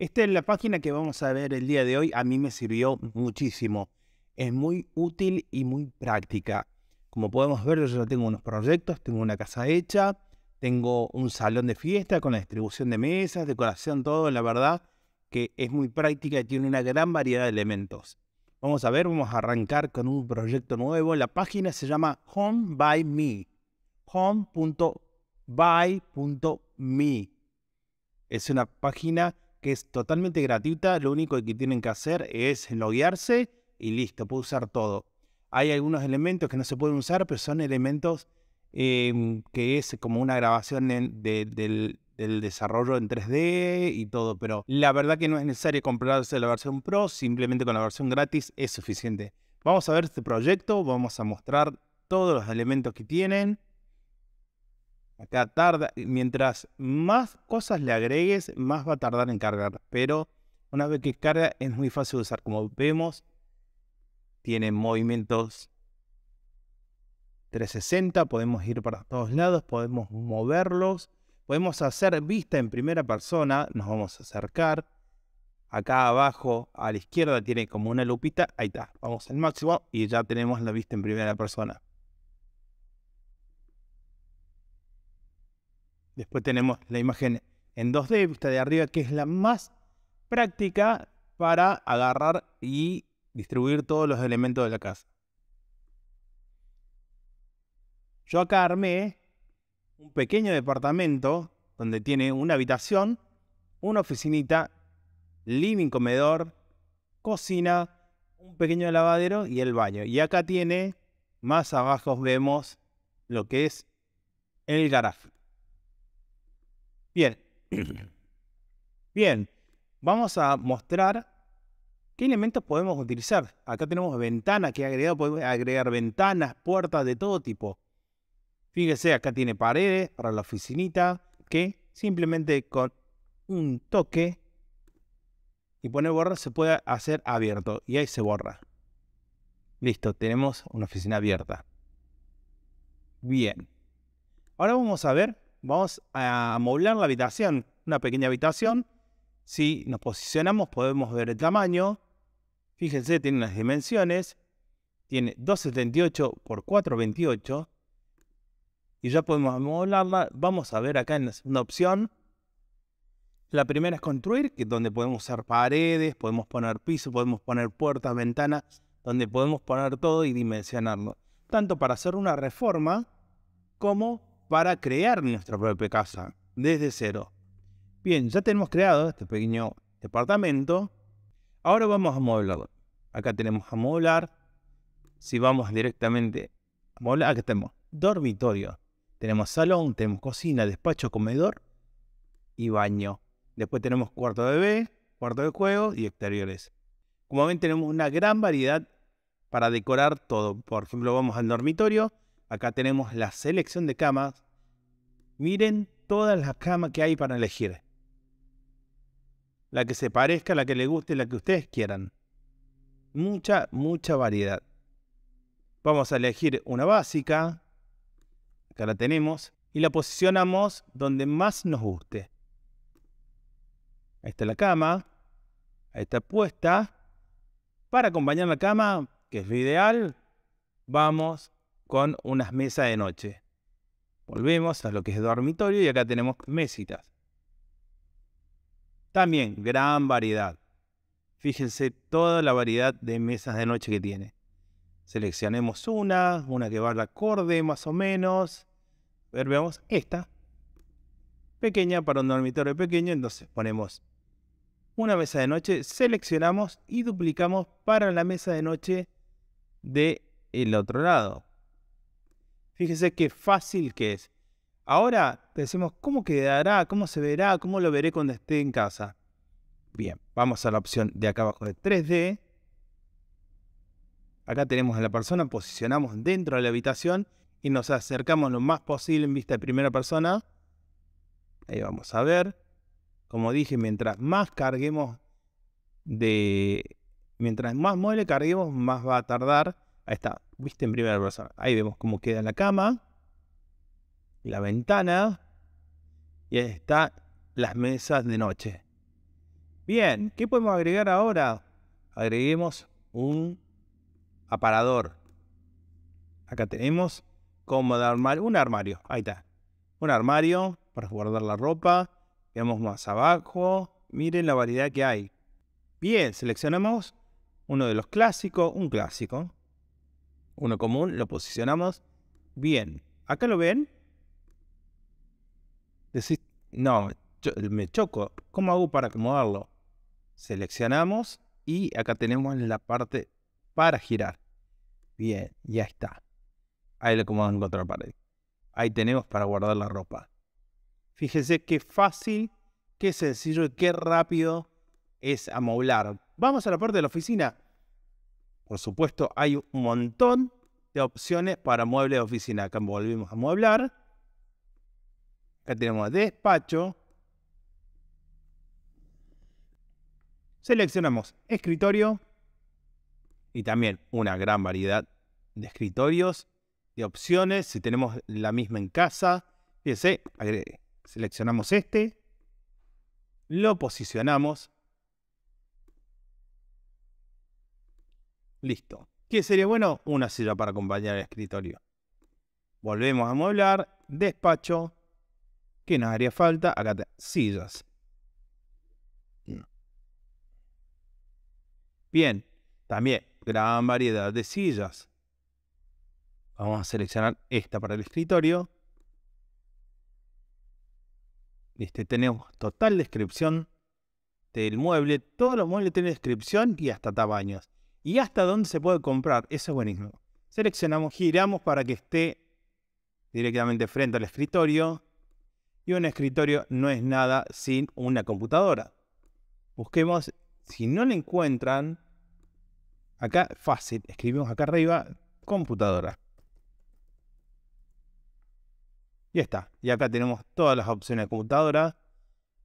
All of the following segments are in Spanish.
Esta es la página que vamos a ver el día de hoy. A mí me sirvió muchísimo. Es muy útil y muy práctica. Como podemos ver, yo ya tengo unos proyectos, tengo una casa hecha, tengo un salón de fiesta con la distribución de mesas, decoración, todo. La verdad que es muy práctica y tiene una gran variedad de elementos. Vamos a ver, vamos a arrancar con un proyecto nuevo. La página se llama Home by Me. Home.by.me. Es una página que es totalmente gratuita, lo único que tienen que hacer es loguearse y listo, puede usar todo. Hay algunos elementos que no se pueden usar, pero son elementos em, que es como una grabación del, del, desarrollo en 3D y todo, pero la verdad que no es necesario comprarse la versión Pro, simplemente con la versión gratis es suficiente. Vamos a ver este proyecto, vamos a mostrar todos los elementos que tienen Acá tarda, mientras más cosas le agregues, más va a tardar en cargar. Pero una vez que carga es muy fácil de usar. Como vemos, tiene movimientos 360, podemos ir para todos lados, podemos moverlos, podemos hacer vista en primera persona, nos vamos a acercar. Acá abajo a la izquierda tiene como una lupita, ahí está, vamos al máximo y ya tenemos la vista en primera persona. Después tenemos la imagen en 2D, vista de arriba, que es la más práctica para agarrar y distribuir todos los elementos de la casa. Yo acá armé un pequeño departamento donde tiene una habitación, una oficinita, living comedor, cocina, un pequeño lavadero y el baño. Y acá tiene, más abajo vemos lo que es el garaje. Bien. Bien. Vamos a mostrar qué elementos podemos utilizar. Acá tenemos ventana que he agregado. Podemos agregar ventanas, puertas de todo tipo. Fíjese, acá tiene paredes para la oficinita que simplemente con un toque y poner borrar se puede hacer abierto y ahí se borra. Listo, tenemos una oficina abierta. Bien. Ahora vamos a ver vamos a amoblar la habitación, una pequeña habitación. Si nos posicionamos podemos ver el tamaño. Fíjense, tiene las dimensiones. Tiene 278 por 428. Y ya podemos amoblarla. Vamos a ver acá en la segunda opción. La primera es construir, que es donde podemos hacer paredes, podemos poner piso, podemos poner puertas, ventanas, donde podemos poner todo y dimensionarlo. Tanto para hacer una reforma como para crear nuestra propia casa desde cero. Bien, ya tenemos creado este pequeño departamento. Ahora vamos a modelarlo. Acá tenemos a modelar. Si vamos directamente a modelar. acá tenemos dormitorio. Tenemos salón, tenemos cocina, despacho, comedor y baño. Después tenemos cuarto de bebé, cuarto de juego y exteriores. Como ven tenemos una gran variedad para decorar todo. Por ejemplo, vamos al dormitorio Acá tenemos la selección de camas. Miren todas las camas que hay para elegir. La que se parezca, la que le guste, la que ustedes quieran. Mucha, mucha variedad. Vamos a elegir una básica. Acá la tenemos. Y la posicionamos donde más nos guste. Ahí está la cama. Ahí está puesta. Para acompañar la cama, que es lo ideal, vamos con unas mesas de noche. Volvemos a lo que es dormitorio y acá tenemos mesitas. También gran variedad. Fíjense toda la variedad de mesas de noche que tiene. Seleccionemos una, una que va al acorde más o menos. ver, veamos esta. Pequeña para un dormitorio pequeño, entonces ponemos una mesa de noche, seleccionamos y duplicamos para la mesa de noche del el otro lado. Fíjese qué fácil que es. Ahora decimos, ¿cómo quedará? ¿Cómo se verá? ¿Cómo lo veré cuando esté en casa? Bien, vamos a la opción de acá abajo de 3D. Acá tenemos a la persona, posicionamos dentro de la habitación y nos acercamos lo más posible en vista de primera persona. Ahí vamos a ver. Como dije, mientras más carguemos de... Mientras más mueble carguemos, más va a tardar. Ahí está, Viste en primera persona. Ahí vemos cómo queda la cama, la ventana, y ahí están las mesas de noche. Bien, ¿qué podemos agregar ahora? Agreguemos un aparador. Acá tenemos un armario, ahí está. Un armario para guardar la ropa. Veamos más abajo, miren la variedad que hay. Bien, seleccionamos uno de los clásicos, un clásico uno común, lo posicionamos. Bien, acá lo ven. Decís, no, me choco. ¿Cómo hago para acomodarlo? Seleccionamos y acá tenemos la parte para girar. Bien, ya está. Ahí lo acomodamos contra otra pared. Ahí tenemos para guardar la ropa. Fíjense qué fácil, qué sencillo y qué rápido es amoblar. Vamos a la parte de la oficina. Por supuesto, hay un montón de opciones para muebles de oficina. Acá volvimos a mueblar. Acá tenemos despacho. Seleccionamos escritorio y también una gran variedad de escritorios, de opciones. Si tenemos la misma en casa, fíjense, seleccionamos este, lo posicionamos Listo. ¿Qué sería bueno? Una silla para acompañar el escritorio. Volvemos a mueblar Despacho. ¿Qué nos haría falta? Acá te... sillas. Bien. También, gran variedad de sillas. Vamos a seleccionar esta para el escritorio. Este, tenemos total descripción del mueble. Todos los muebles tienen descripción y hasta tamaños y hasta dónde se puede comprar. Eso es buenísimo. Seleccionamos, giramos para que esté directamente frente al escritorio. Y un escritorio no es nada sin una computadora. Busquemos, si no la encuentran, acá fácil, escribimos acá arriba computadora. Y está. Y acá tenemos todas las opciones de computadora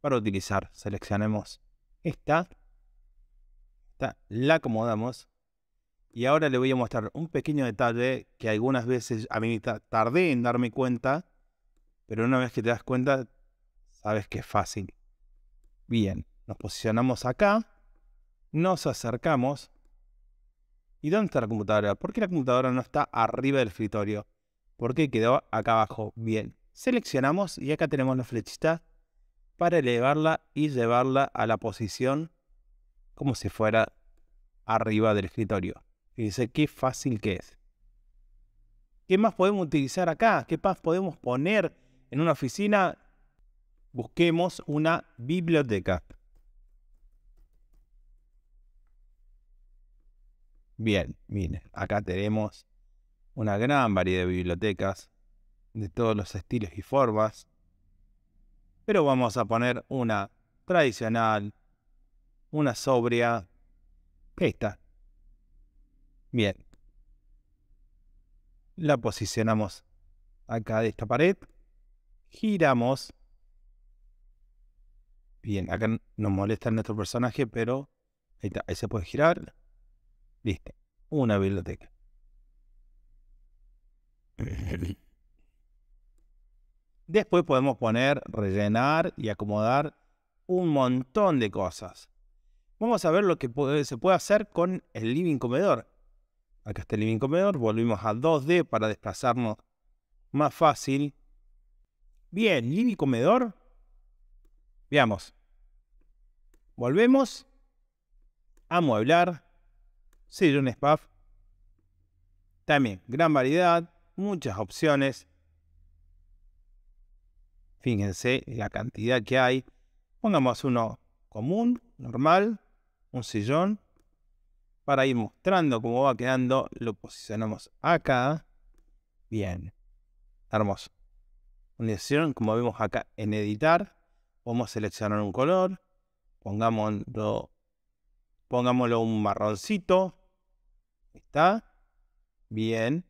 para utilizar. Seleccionemos esta la acomodamos. Y ahora le voy a mostrar un pequeño detalle que algunas veces a mí tardé en darme cuenta, pero una vez que te das cuenta, sabes que es fácil. Bien, nos posicionamos acá, nos acercamos. ¿Y dónde está la computadora? ¿Por qué la computadora no está arriba del escritorio? Porque quedó acá abajo. Bien, seleccionamos y acá tenemos la flechita para elevarla y llevarla a la posición como si fuera arriba del escritorio. Y dice qué fácil que es. ¿Qué más podemos utilizar acá? ¿Qué más podemos poner en una oficina? Busquemos una biblioteca. Bien, miren, acá tenemos una gran variedad de bibliotecas de todos los estilos y formas. Pero vamos a poner una tradicional, una sobria. Esta. Bien. La posicionamos acá de esta pared. Giramos. Bien, acá nos molesta nuestro personaje, pero ahí está, ahí se puede girar. Listo. Una biblioteca. Después podemos poner, rellenar y acomodar un montón de cosas. Vamos a ver lo que se puede hacer con el living comedor. Acá está el living comedor, volvimos a 2D para desplazarnos más fácil. Bien, living comedor. Veamos. Volvemos. A Amueblar. un spa. También, gran variedad, muchas opciones. Fíjense la cantidad que hay. Pongamos uno común, normal, un sillón para ir mostrando cómo va quedando. Lo posicionamos acá. Bien. Hermoso. un sillón como vemos acá en editar, vamos a seleccionar un color. Pongámoslo, pongámoslo un marroncito. Está. Bien.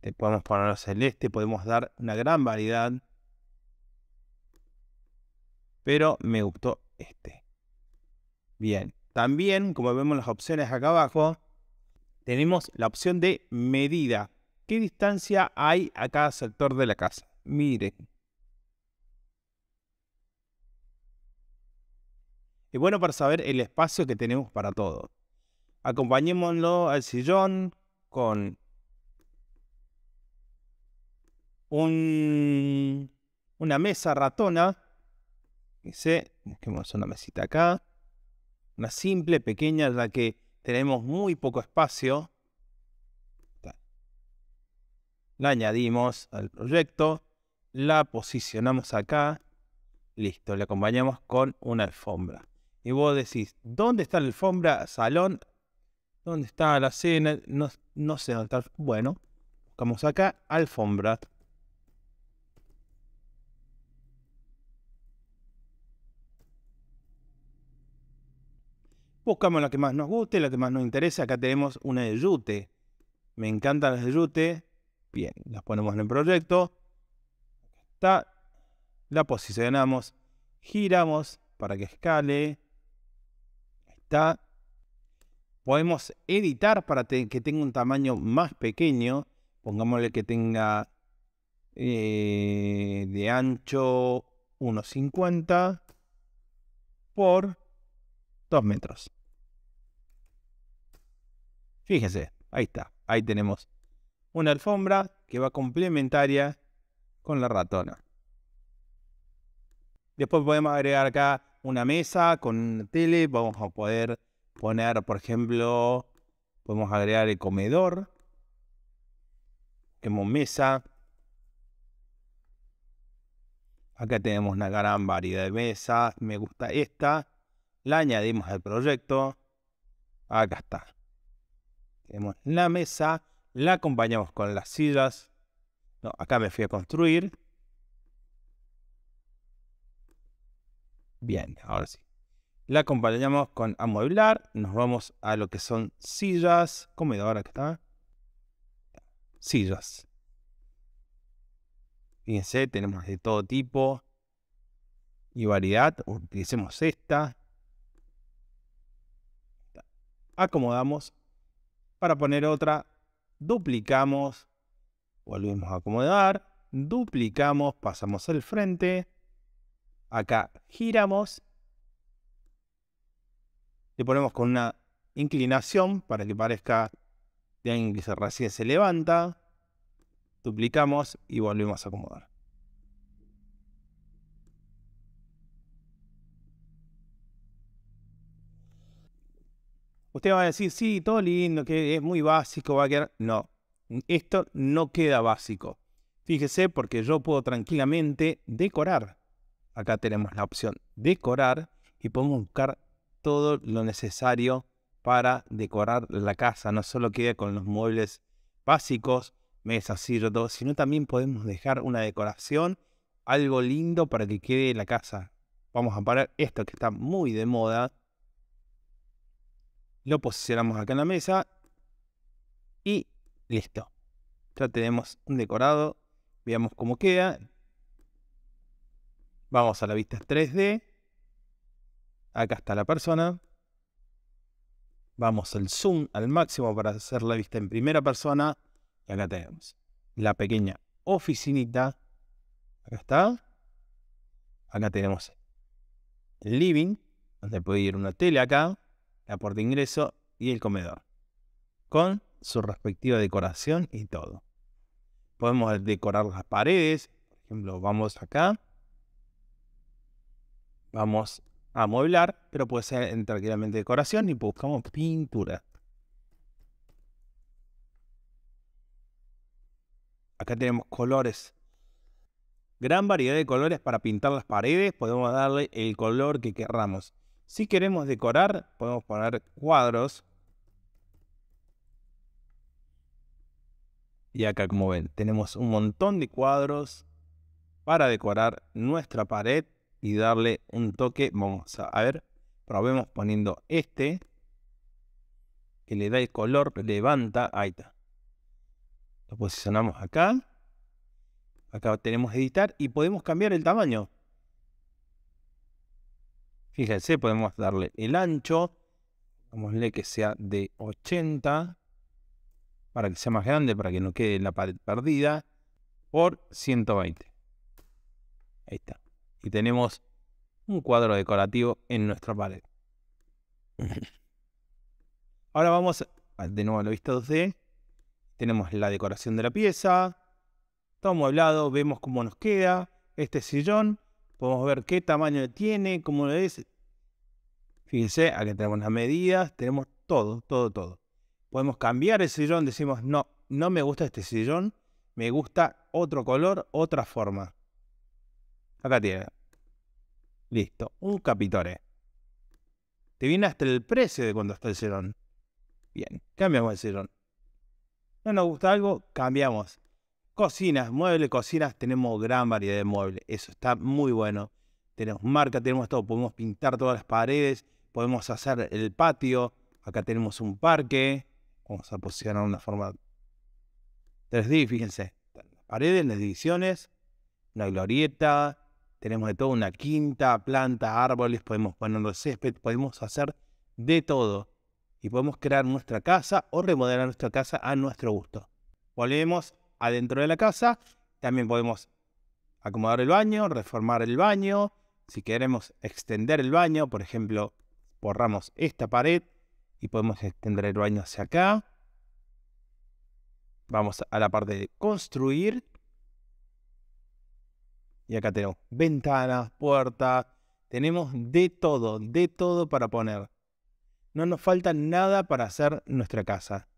te podemos ponerlo celeste. Podemos dar una gran variedad. Pero me gustó este. Bien, también, como vemos las opciones acá abajo, tenemos la opción de medida. ¿Qué distancia hay a cada sector de la casa? Miren. Es bueno para saber el espacio que tenemos para todo. Acompañémoslo al sillón con un, una mesa ratona. Dice, busquemos una mesita acá. Una simple, pequeña, la que tenemos muy poco espacio. La añadimos al proyecto, la posicionamos acá, listo, le acompañamos con una alfombra. Y vos decís, ¿dónde está la alfombra? Salón, ¿dónde está la cena? No, no sé dónde está. Bueno, buscamos acá, alfombra. buscamos la que más nos guste, la que más nos interesa. Acá tenemos una de yute. Me encantan las de yute. Bien, las ponemos en el proyecto. Está. La posicionamos. Giramos para que escale. Está. Podemos editar para que tenga un tamaño más pequeño. Pongámosle que tenga eh, de ancho 1,50 por 2 metros. Fíjense, ahí está, ahí tenemos una alfombra que va complementaria con la ratona. Después podemos agregar acá una mesa con tele, vamos a poder poner, por ejemplo, podemos agregar el comedor, tenemos mesa, acá tenemos una gran variedad de mesas, me gusta esta, la añadimos al proyecto, acá está. Tenemos la mesa, la acompañamos con las sillas. No, acá me fui a construir. Bien, ahora sí. La acompañamos con amueblar. Nos vamos a lo que son sillas. ahora que está. Sillas. Fíjense, tenemos de todo tipo y variedad. Utilicemos esta. Acomodamos para poner otra, duplicamos, volvemos a acomodar, duplicamos, pasamos el frente, acá giramos, le ponemos con una inclinación para que parezca de alguien que recién se levanta, duplicamos y volvemos a acomodar. Usted va a decir, sí, todo lindo, que es muy básico, va a quedar. No, esto no queda básico. Fíjese, porque yo puedo tranquilamente decorar. Acá tenemos la opción decorar y podemos buscar todo lo necesario para decorar la casa. No solo queda con los muebles básicos, mesas, y todo, sino también podemos dejar una decoración, algo lindo para que quede la casa. Vamos a parar esto que está muy de moda, lo posicionamos acá en la mesa y listo. Ya tenemos un decorado, veamos cómo queda. Vamos a la vista 3D. Acá está la persona. Vamos al zoom al máximo para hacer la vista en primera persona. Y acá tenemos la pequeña oficinita. Acá está. Acá tenemos el living, donde puede ir una tele acá la puerta de ingreso y el comedor, con su respectiva decoración y todo. Podemos decorar las paredes, por ejemplo, vamos acá, vamos a mueblar. pero puede ser tranquilamente decoración y buscamos pintura. Acá tenemos colores. Gran variedad de colores para pintar las paredes. Podemos darle el color que queramos. Si queremos decorar, podemos poner cuadros. Y acá como ven, tenemos un montón de cuadros para decorar nuestra pared y darle un toque. Vamos a ver, probemos poniendo este, que le da el color, levanta, ahí está. Lo posicionamos acá. Acá tenemos editar y podemos cambiar el tamaño. Fíjense, podemos darle el ancho, dámosle que sea de 80, para que sea más grande, para que no quede la pared perdida, por 120. Ahí está. Y tenemos un cuadro decorativo en nuestra pared. Ahora vamos de nuevo a la vista 2D. Tenemos la decoración de la pieza. Todo amueblado, vemos cómo nos queda. Este sillón podemos ver qué tamaño tiene, cómo lo es. Fíjense, aquí tenemos las medidas, tenemos todo, todo, todo. Podemos cambiar el sillón, decimos, no, no me gusta este sillón, me gusta otro color, otra forma. Acá tiene. Listo, un capitore. Te viene hasta el precio de cuando está el sillón. Bien, cambiamos el sillón. No nos gusta algo, cambiamos. Cocinas, muebles, cocinas, tenemos gran variedad de muebles. Eso está muy bueno. Tenemos marca, tenemos todo. Podemos pintar todas las paredes, podemos hacer el patio. Acá tenemos un parque. Vamos a posicionar una forma 3D, fíjense. paredes, las divisiones, una glorieta. Tenemos de todo, una quinta, planta, árboles. Podemos poner césped, podemos hacer de todo. Y podemos crear nuestra casa o remodelar nuestra casa a nuestro gusto. Volvemos adentro de la casa. También podemos acomodar el baño, reformar el baño. Si queremos extender el baño, por ejemplo, borramos esta pared y podemos extender el baño hacia acá. Vamos a la parte de construir. Y acá tenemos ventanas, puertas. Tenemos de todo, de todo para poner. No nos falta nada para hacer nuestra casa.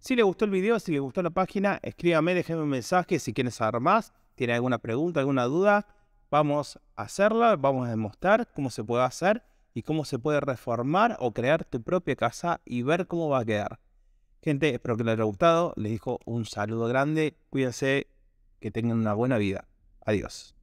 Si les gustó el video, si les gustó la página, escríbame, déjenme un mensaje si quieren saber más, tiene alguna pregunta, alguna duda, vamos a hacerla, vamos a demostrar cómo se puede hacer y cómo se puede reformar o crear tu propia casa y ver cómo va a quedar. Gente, espero que les haya gustado, les dijo un saludo grande, cuídense, que tengan una buena vida. Adiós.